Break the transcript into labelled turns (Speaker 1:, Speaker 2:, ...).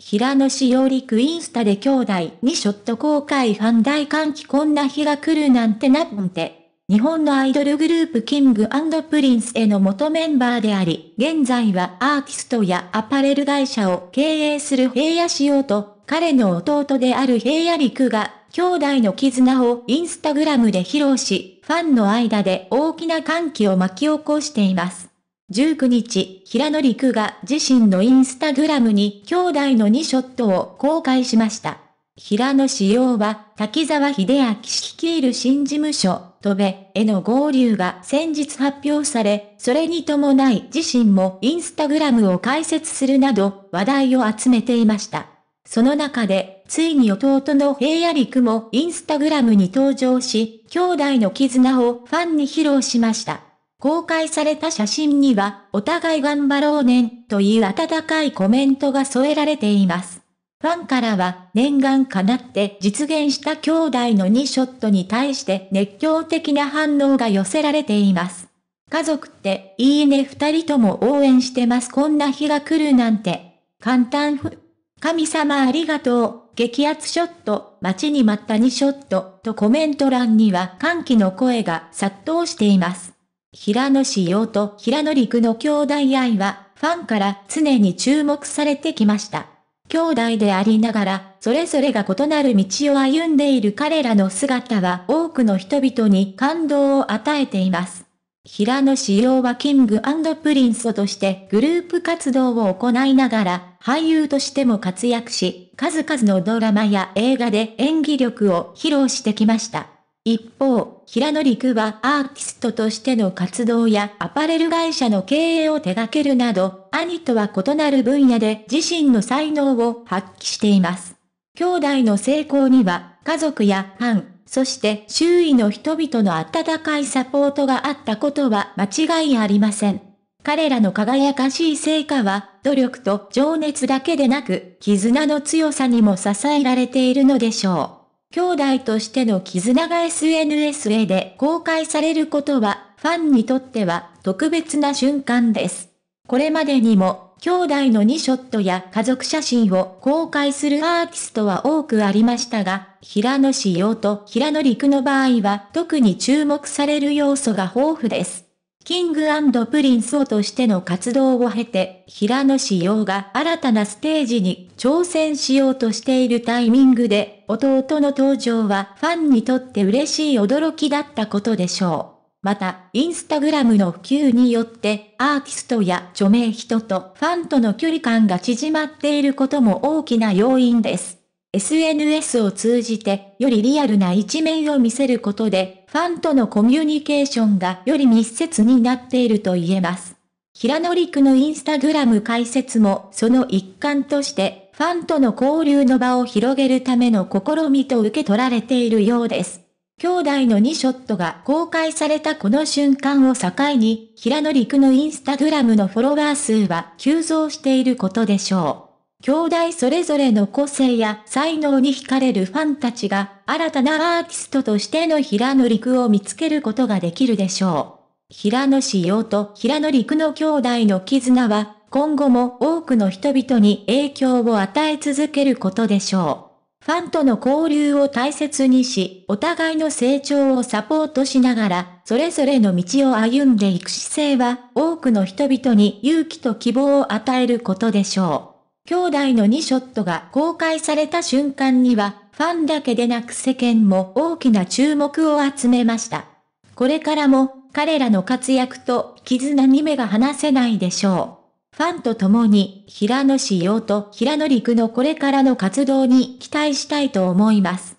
Speaker 1: 平野紫織陸インスタで兄弟にショット公開ファン大歓喜こんな日が来るなんてなっんて。日本のアイドルグループキングプリンスへの元メンバーであり、現在はアーティストやアパレル会社を経営する平野仕様と、彼の弟である平野陸が、兄弟の絆をインスタグラムで披露し、ファンの間で大きな歓喜を巻き起こしています。19日、平野陸が自身のインスタグラムに兄弟の2ショットを公開しました。平野志陽は、滝沢秀明氏率いる新事務所、戸部への合流が先日発表され、それに伴い自身もインスタグラムを開設するなど話題を集めていました。その中で、ついに弟の平野陸もインスタグラムに登場し、兄弟の絆をファンに披露しました。公開された写真には、お互い頑張ろうね、ん、という温かいコメントが添えられています。ファンからは、念願かなって実現した兄弟の2ショットに対して熱狂的な反応が寄せられています。家族って、いいね二人とも応援してますこんな日が来るなんて。簡単ふ。神様ありがとう、激アツショット、待ちに待った2ショット、とコメント欄には歓喜の声が殺到しています。平野紫耀と平野陸の兄弟愛は、ファンから常に注目されてきました。兄弟でありながら、それぞれが異なる道を歩んでいる彼らの姿は多くの人々に感動を与えています。平野紫耀はキングプリンスとしてグループ活動を行いながら、俳優としても活躍し、数々のドラマや映画で演技力を披露してきました。一方、平野陸はアーティストとしての活動やアパレル会社の経営を手掛けるなど、兄とは異なる分野で自身の才能を発揮しています。兄弟の成功には、家族やファン、そして周囲の人々の温かいサポートがあったことは間違いありません。彼らの輝かしい成果は、努力と情熱だけでなく、絆の強さにも支えられているのでしょう。兄弟としての絆が s n s へで公開されることは、ファンにとっては特別な瞬間です。これまでにも、兄弟の2ショットや家族写真を公開するアーティストは多くありましたが、平野仕用と平野陸の場合は特に注目される要素が豊富です。キングプリンスをとしての活動を経て、平野紫耀が新たなステージに挑戦しようとしているタイミングで、弟の登場はファンにとって嬉しい驚きだったことでしょう。また、インスタグラムの普及によって、アーティストや著名人とファンとの距離感が縮まっていることも大きな要因です。SNS を通じてよりリアルな一面を見せることで、ファンとのコミュニケーションがより密接になっていると言えます。平野陸のインスタグラム解説もその一環として、ファンとの交流の場を広げるための試みと受け取られているようです。兄弟の2ショットが公開されたこの瞬間を境に、平野陸のインスタグラムのフォロワー数は急増していることでしょう。兄弟それぞれの個性や才能に惹かれるファンたちが、新たなアーティストとしての平野陸を見つけることができるでしょう。平野志陽と平野陸の兄弟の絆は、今後も多くの人々に影響を与え続けることでしょう。ファンとの交流を大切にし、お互いの成長をサポートしながら、それぞれの道を歩んでいく姿勢は、多くの人々に勇気と希望を与えることでしょう。兄弟の2ショットが公開された瞬間には、ファンだけでなく世間も大きな注目を集めました。これからも、彼らの活躍と絆に目が離せないでしょう。ファンと共に、平野紫耀と平野陸のこれからの活動に期待したいと思います。